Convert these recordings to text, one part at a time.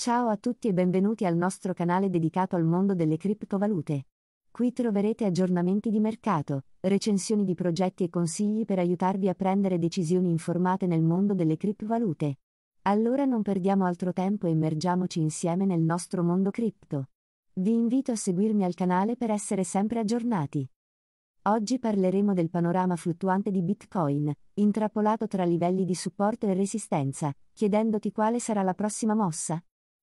Ciao a tutti e benvenuti al nostro canale dedicato al mondo delle criptovalute. Qui troverete aggiornamenti di mercato, recensioni di progetti e consigli per aiutarvi a prendere decisioni informate nel mondo delle criptovalute. Allora non perdiamo altro tempo e immergiamoci insieme nel nostro mondo cripto. Vi invito a seguirmi al canale per essere sempre aggiornati. Oggi parleremo del panorama fluttuante di Bitcoin, intrappolato tra livelli di supporto e resistenza, chiedendoti quale sarà la prossima mossa.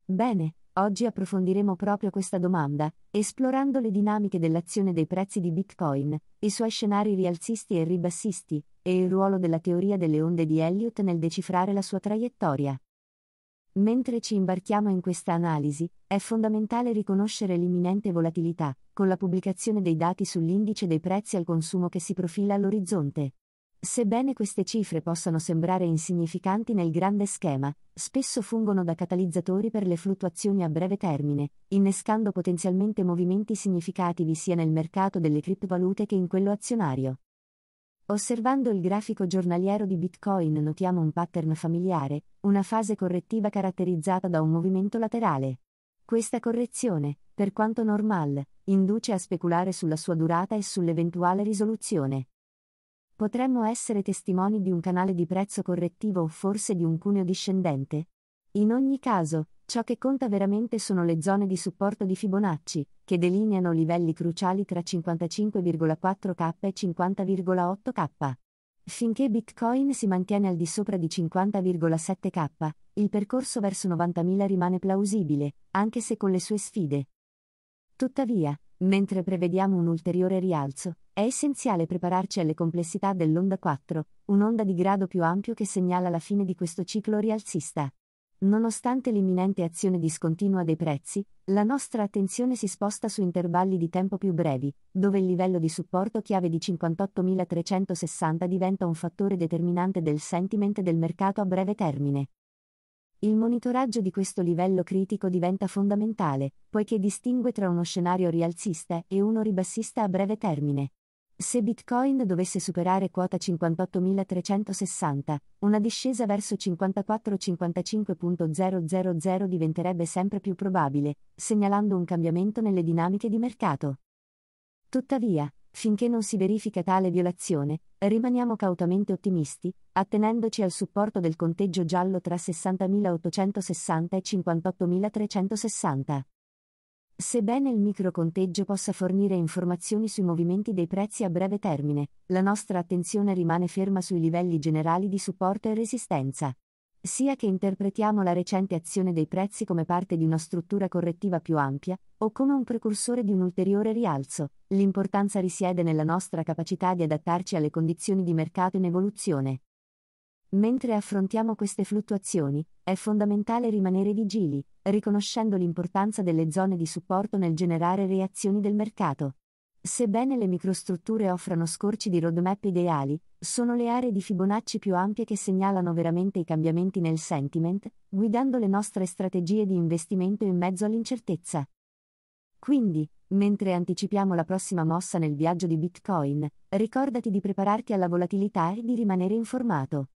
Bene, oggi approfondiremo proprio questa domanda, esplorando le dinamiche dell'azione dei prezzi di Bitcoin, i suoi scenari rialzisti e ribassisti, e il ruolo della teoria delle onde di Elliott nel decifrare la sua traiettoria. Mentre ci imbarchiamo in questa analisi, è fondamentale riconoscere l'imminente volatilità, con la pubblicazione dei dati sull'indice dei prezzi al consumo che si profila all'orizzonte. Sebbene queste cifre possano sembrare insignificanti nel grande schema, spesso fungono da catalizzatori per le fluttuazioni a breve termine, innescando potenzialmente movimenti significativi sia nel mercato delle criptovalute che in quello azionario. Osservando il grafico giornaliero di Bitcoin notiamo un pattern familiare, una fase correttiva caratterizzata da un movimento laterale. Questa correzione, per quanto normale, induce a speculare sulla sua durata e sull'eventuale risoluzione. Potremmo essere testimoni di un canale di prezzo correttivo o forse di un cuneo discendente? In ogni caso, ciò che conta veramente sono le zone di supporto di Fibonacci, che delineano livelli cruciali tra 55,4K e 50,8K. Finché Bitcoin si mantiene al di sopra di 50,7K, il percorso verso 90.000 rimane plausibile, anche se con le sue sfide. Tuttavia, mentre prevediamo un ulteriore rialzo, è essenziale prepararci alle complessità dell'onda 4, un'onda di grado più ampio che segnala la fine di questo ciclo rialzista. Nonostante l'imminente azione discontinua dei prezzi, la nostra attenzione si sposta su intervalli di tempo più brevi, dove il livello di supporto chiave di 58.360 diventa un fattore determinante del sentiment del mercato a breve termine. Il monitoraggio di questo livello critico diventa fondamentale, poiché distingue tra uno scenario rialzista e uno ribassista a breve termine. Se Bitcoin dovesse superare quota 58.360, una discesa verso 54.55.000 diventerebbe sempre più probabile, segnalando un cambiamento nelle dinamiche di mercato. Tuttavia, finché non si verifica tale violazione, rimaniamo cautamente ottimisti, attenendoci al supporto del conteggio giallo tra 60.860 e 58.360. Sebbene il microconteggio possa fornire informazioni sui movimenti dei prezzi a breve termine, la nostra attenzione rimane ferma sui livelli generali di supporto e resistenza. Sia che interpretiamo la recente azione dei prezzi come parte di una struttura correttiva più ampia, o come un precursore di un ulteriore rialzo, l'importanza risiede nella nostra capacità di adattarci alle condizioni di mercato in evoluzione. Mentre affrontiamo queste fluttuazioni, è fondamentale rimanere vigili, riconoscendo l'importanza delle zone di supporto nel generare reazioni del mercato. Sebbene le microstrutture offrano scorci di roadmap ideali, sono le aree di Fibonacci più ampie che segnalano veramente i cambiamenti nel sentiment, guidando le nostre strategie di investimento in mezzo all'incertezza. Quindi, mentre anticipiamo la prossima mossa nel viaggio di Bitcoin, ricordati di prepararti alla volatilità e di rimanere informato.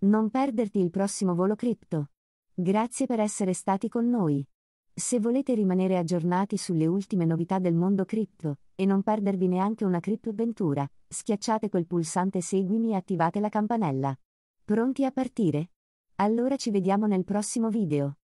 Non perderti il prossimo volo cripto. Grazie per essere stati con noi. Se volete rimanere aggiornati sulle ultime novità del mondo cripto e non perdervi neanche una criptoavventura, schiacciate quel pulsante seguimi e attivate la campanella. Pronti a partire? Allora ci vediamo nel prossimo video.